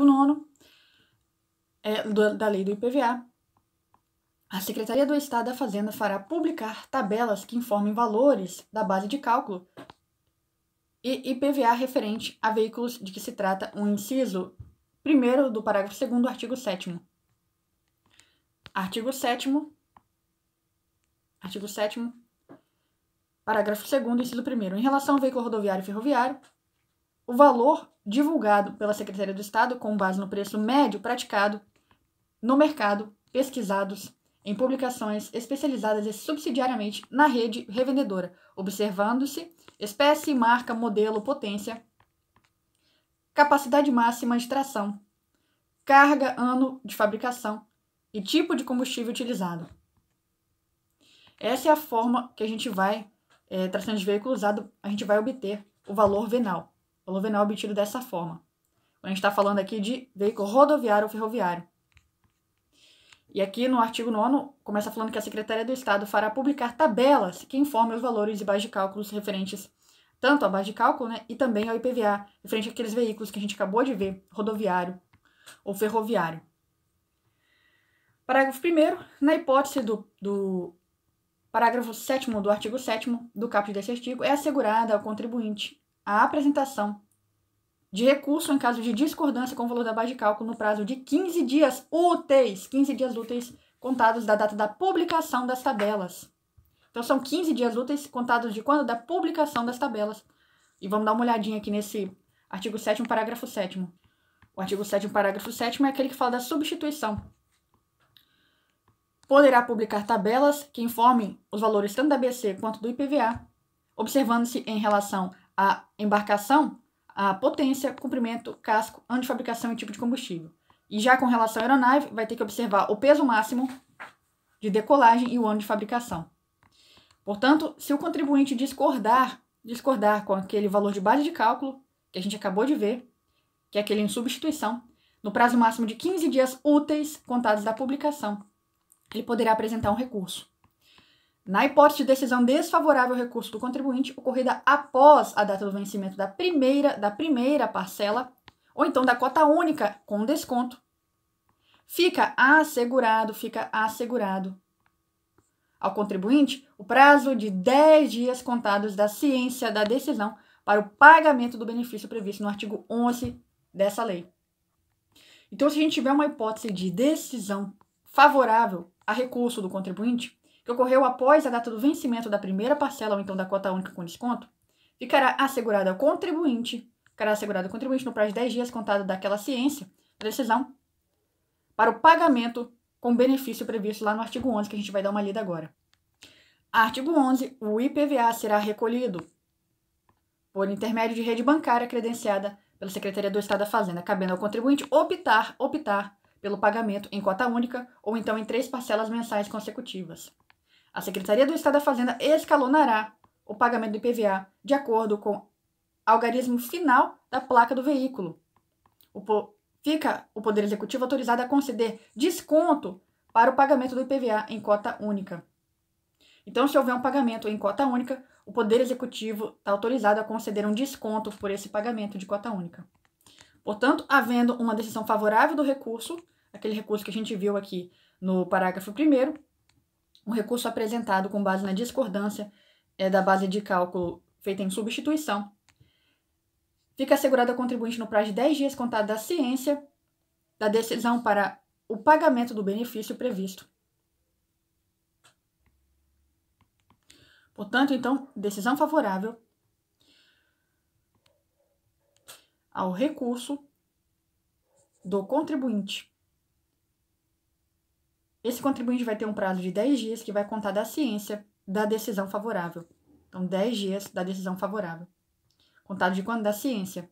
artigo 9 é, da lei do IPVA, a Secretaria do Estado da Fazenda fará publicar tabelas que informem valores da base de cálculo e IPVA referente a veículos de que se trata o um inciso 1 do parágrafo 2 do artigo 7. Artigo 7. Artigo 7. Parágrafo 2, inciso 1. Em relação ao veículo rodoviário e ferroviário, o valor divulgado pela Secretaria do Estado com base no preço médio praticado no mercado, pesquisados em publicações especializadas e subsidiariamente na rede revendedora, observando-se espécie, marca, modelo, potência, capacidade máxima de tração, carga, ano de fabricação e tipo de combustível utilizado. Essa é a forma que a gente vai, é, eh, traçando de veículo usado, a gente vai obter o valor venal o obtido dessa forma. A gente está falando aqui de veículo rodoviário ou ferroviário. E aqui no artigo 9 começa falando que a Secretaria do Estado fará publicar tabelas que informem os valores e bases de cálculos referentes tanto à base de cálculo né, e também ao IPVA, referente àqueles veículos que a gente acabou de ver, rodoviário ou ferroviário. Parágrafo 1 na hipótese do, do parágrafo 7 do artigo 7 do caput desse artigo, é assegurada ao contribuinte a apresentação de recurso em caso de discordância com o valor da base de cálculo no prazo de 15 dias úteis, 15 dias úteis contados da data da publicação das tabelas. Então são 15 dias úteis contados de quando da publicação das tabelas. E vamos dar uma olhadinha aqui nesse artigo 7 parágrafo 7 O artigo 7 parágrafo 7 é aquele que fala da substituição. Poderá publicar tabelas que informem os valores tanto da BC quanto do IPVA, observando-se em relação a embarcação, a potência, comprimento, casco, ano de fabricação e tipo de combustível. E já com relação à aeronave, vai ter que observar o peso máximo de decolagem e o ano de fabricação. Portanto, se o contribuinte discordar, discordar com aquele valor de base de cálculo que a gente acabou de ver, que é aquele em substituição, no prazo máximo de 15 dias úteis contados da publicação, ele poderá apresentar um recurso. Na hipótese de decisão desfavorável ao recurso do contribuinte, ocorrida após a data do vencimento da primeira, da primeira parcela, ou então da cota única com desconto, fica assegurado, fica assegurado ao contribuinte o prazo de 10 dias contados da ciência da decisão para o pagamento do benefício previsto no artigo 11 dessa lei. Então, se a gente tiver uma hipótese de decisão favorável a recurso do contribuinte, que ocorreu após a data do vencimento da primeira parcela ou então da cota única com desconto, ficará assegurada ao contribuinte, ficará assegurado ao contribuinte no prazo de 10 dias contado daquela ciência, decisão, para o pagamento com benefício previsto lá no artigo 11, que a gente vai dar uma lida agora. Artigo 11. O IPVA será recolhido por intermédio de rede bancária credenciada pela Secretaria do Estado da Fazenda, cabendo ao contribuinte optar, optar pelo pagamento em cota única ou então em três parcelas mensais consecutivas. A Secretaria do Estado da Fazenda escalonará o pagamento do IPVA de acordo com algarismo final da placa do veículo. O fica o Poder Executivo autorizado a conceder desconto para o pagamento do IPVA em cota única. Então, se houver um pagamento em cota única, o Poder Executivo está autorizado a conceder um desconto por esse pagamento de cota única. Portanto, havendo uma decisão favorável do recurso, aquele recurso que a gente viu aqui no parágrafo 1, um recurso apresentado com base na discordância é, da base de cálculo feita em substituição. Fica assegurado ao contribuinte no prazo de 10 dias contado da ciência da decisão para o pagamento do benefício previsto. Portanto, então, decisão favorável ao recurso do contribuinte. Esse contribuinte vai ter um prazo de 10 dias que vai contar da ciência da decisão favorável. Então, 10 dias da decisão favorável. Contado de quando? Da ciência.